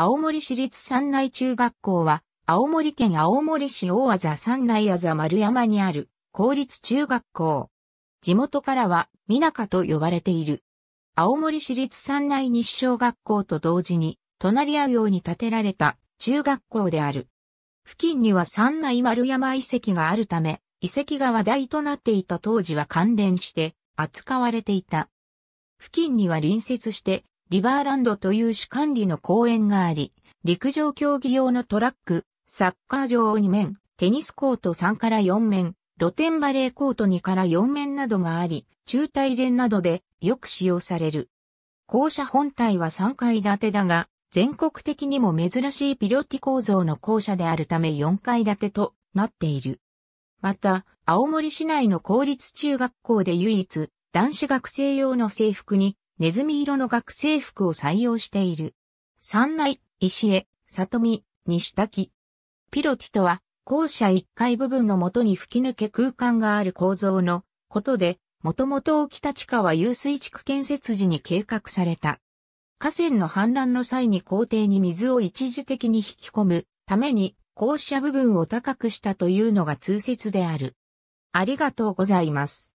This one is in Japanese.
青森市立三内中学校は、青森県青森市大字三内あざ丸山にある公立中学校。地元からは、みなかと呼ばれている。青森市立三内西小学校と同時に、隣り合うように建てられた中学校である。付近には三内丸山遺跡があるため、遺跡が話題となっていた当時は関連して扱われていた。付近には隣接してリバーランドという主管理の公園があり、陸上競技用のトラック、サッカー場2面、テニスコート3から4面、露天バレーコート2から4面などがあり、中大連などでよく使用される。校舎本体は3階建てだが、全国的にも珍しいピロティ構造の校舎であるため4階建てとなっている。また、青森市内の公立中学校で唯一、男子学生用の制服にネズミ色の学生服を採用している。三内、石江、里見、西滝。ピロティとは、校舎1階部分の元に吹き抜け空間がある構造のことで、もともと沖立川遊水地区建設時に計画された。河川の氾濫の際に校庭に水を一時的に引き込むために、校舎部分を高くしたというのが通説である。ありがとうございます。